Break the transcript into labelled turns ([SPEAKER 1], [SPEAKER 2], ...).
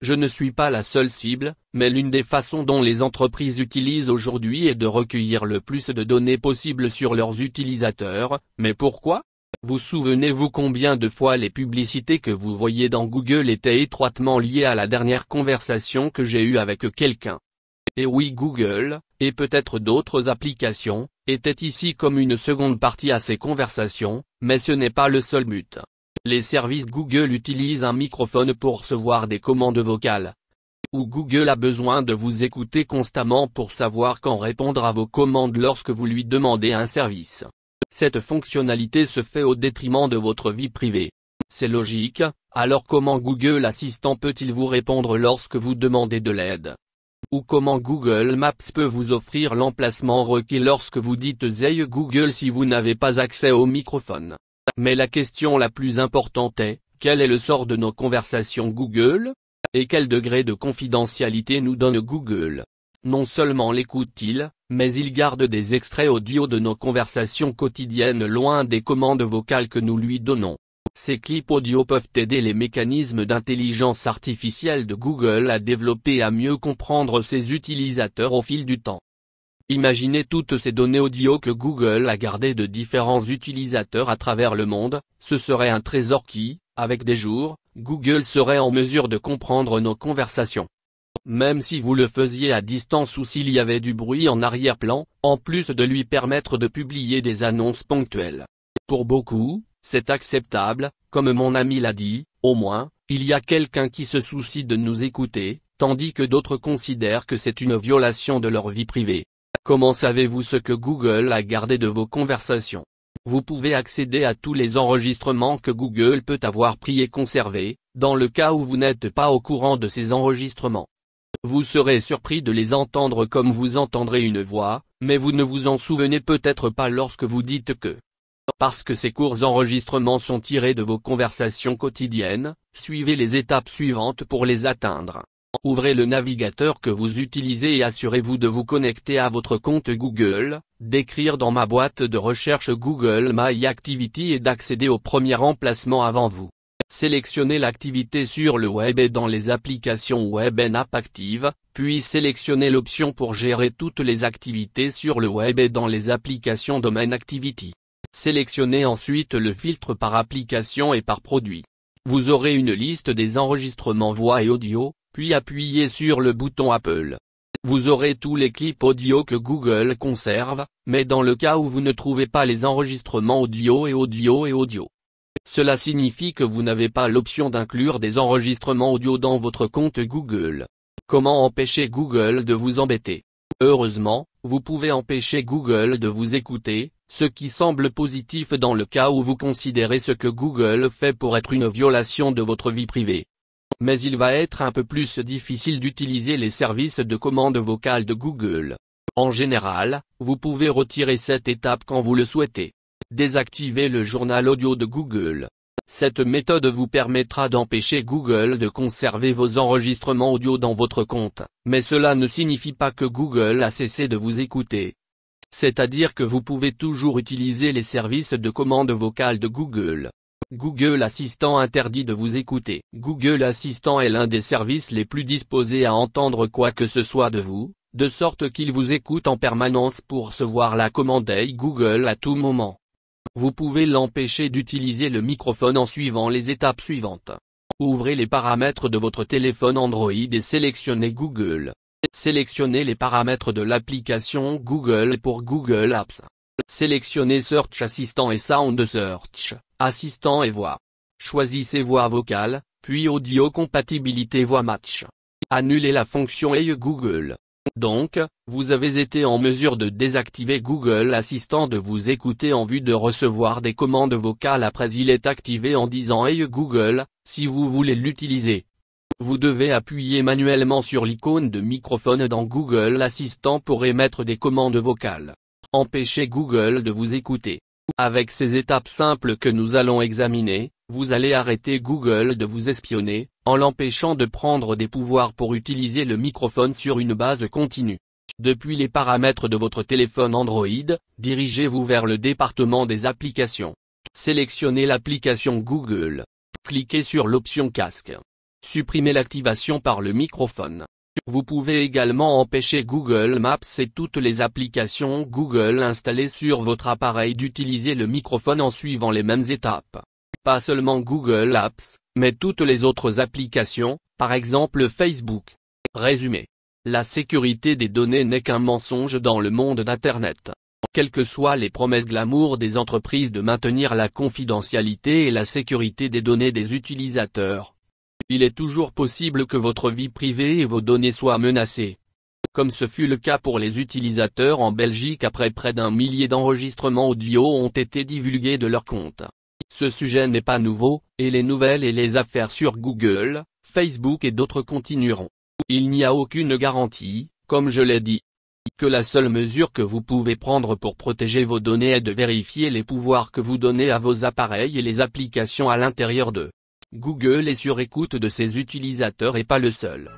[SPEAKER 1] Je ne suis pas la seule cible, mais l'une des façons dont les entreprises utilisent aujourd'hui est de recueillir le plus de données possibles sur leurs utilisateurs, mais pourquoi Vous souvenez-vous combien de fois les publicités que vous voyez dans Google étaient étroitement liées à la dernière conversation que j'ai eue avec quelqu'un Et oui Google, et peut-être d'autres applications, étaient ici comme une seconde partie à ces conversations, mais ce n'est pas le seul but. Les services Google utilisent un microphone pour recevoir des commandes vocales. Ou Google a besoin de vous écouter constamment pour savoir quand répondre à vos commandes lorsque vous lui demandez un service. Cette fonctionnalité se fait au détriment de votre vie privée. C'est logique, alors comment Google Assistant peut-il vous répondre lorsque vous demandez de l'aide Ou comment Google Maps peut vous offrir l'emplacement requis lorsque vous dites Hey Google si vous n'avez pas accès au microphone mais la question la plus importante est, quel est le sort de nos conversations Google Et quel degré de confidentialité nous donne Google Non seulement l'écoute-t-il, mais il garde des extraits audio de nos conversations quotidiennes loin des commandes vocales que nous lui donnons. Ces clips audio peuvent aider les mécanismes d'intelligence artificielle de Google à développer et à mieux comprendre ses utilisateurs au fil du temps. Imaginez toutes ces données audio que Google a gardées de différents utilisateurs à travers le monde, ce serait un trésor qui, avec des jours, Google serait en mesure de comprendre nos conversations. Même si vous le faisiez à distance ou s'il y avait du bruit en arrière-plan, en plus de lui permettre de publier des annonces ponctuelles. Pour beaucoup, c'est acceptable, comme mon ami l'a dit, au moins, il y a quelqu'un qui se soucie de nous écouter, tandis que d'autres considèrent que c'est une violation de leur vie privée. Comment savez-vous ce que Google a gardé de vos conversations Vous pouvez accéder à tous les enregistrements que Google peut avoir pris et conservé, dans le cas où vous n'êtes pas au courant de ces enregistrements. Vous serez surpris de les entendre comme vous entendrez une voix, mais vous ne vous en souvenez peut-être pas lorsque vous dites que parce que ces courts enregistrements sont tirés de vos conversations quotidiennes, suivez les étapes suivantes pour les atteindre. Ouvrez le navigateur que vous utilisez et assurez-vous de vous connecter à votre compte Google, d'écrire dans ma boîte de recherche Google My Activity et d'accéder au premier emplacement avant vous. Sélectionnez l'activité sur le web et dans les applications web et app Active, puis sélectionnez l'option pour gérer toutes les activités sur le web et dans les applications domaine activity. Sélectionnez ensuite le filtre par application et par produit. Vous aurez une liste des enregistrements voix et audio, puis appuyez sur le bouton Apple. Vous aurez tous les clips audio que Google conserve, mais dans le cas où vous ne trouvez pas les enregistrements audio et audio et audio. Cela signifie que vous n'avez pas l'option d'inclure des enregistrements audio dans votre compte Google. Comment empêcher Google de vous embêter Heureusement, vous pouvez empêcher Google de vous écouter, ce qui semble positif dans le cas où vous considérez ce que Google fait pour être une violation de votre vie privée mais il va être un peu plus difficile d'utiliser les services de commande vocale de Google. En général, vous pouvez retirer cette étape quand vous le souhaitez. Désactivez le journal audio de Google. Cette méthode vous permettra d'empêcher Google de conserver vos enregistrements audio dans votre compte, mais cela ne signifie pas que Google a cessé de vous écouter. C'est-à-dire que vous pouvez toujours utiliser les services de commande vocale de Google. Google Assistant interdit de vous écouter. Google Assistant est l'un des services les plus disposés à entendre quoi que ce soit de vous, de sorte qu'il vous écoute en permanence pour recevoir voir la commande Google à tout moment. Vous pouvez l'empêcher d'utiliser le microphone en suivant les étapes suivantes. Ouvrez les paramètres de votre téléphone Android et sélectionnez Google. Sélectionnez les paramètres de l'application Google pour Google Apps. Sélectionnez Search Assistant et Sound Search, Assistant et Voix. Choisissez Voix vocale, puis Audio compatibilité Voix Match. Annulez la fonction Hey Google. Donc, vous avez été en mesure de désactiver Google Assistant de vous écouter en vue de recevoir des commandes vocales après il est activé en disant Hey Google, si vous voulez l'utiliser. Vous devez appuyer manuellement sur l'icône de microphone dans Google Assistant pour émettre des commandes vocales empêcher Google de vous écouter. Avec ces étapes simples que nous allons examiner, vous allez arrêter Google de vous espionner, en l'empêchant de prendre des pouvoirs pour utiliser le microphone sur une base continue. Depuis les paramètres de votre téléphone Android, dirigez-vous vers le département des applications. Sélectionnez l'application Google. Cliquez sur l'option casque. Supprimez l'activation par le microphone. Vous pouvez également empêcher Google Maps et toutes les applications Google installées sur votre appareil d'utiliser le microphone en suivant les mêmes étapes. Pas seulement Google Apps, mais toutes les autres applications, par exemple Facebook. Résumé. La sécurité des données n'est qu'un mensonge dans le monde d'Internet. Quelles que soient les promesses glamour des entreprises de maintenir la confidentialité et la sécurité des données des utilisateurs, il est toujours possible que votre vie privée et vos données soient menacées. Comme ce fut le cas pour les utilisateurs en Belgique après près d'un millier d'enregistrements audio ont été divulgués de leur compte. Ce sujet n'est pas nouveau, et les nouvelles et les affaires sur Google, Facebook et d'autres continueront. Il n'y a aucune garantie, comme je l'ai dit, que la seule mesure que vous pouvez prendre pour protéger vos données est de vérifier les pouvoirs que vous donnez à vos appareils et les applications à l'intérieur d'eux. Google est sur écoute de ses utilisateurs et pas le seul.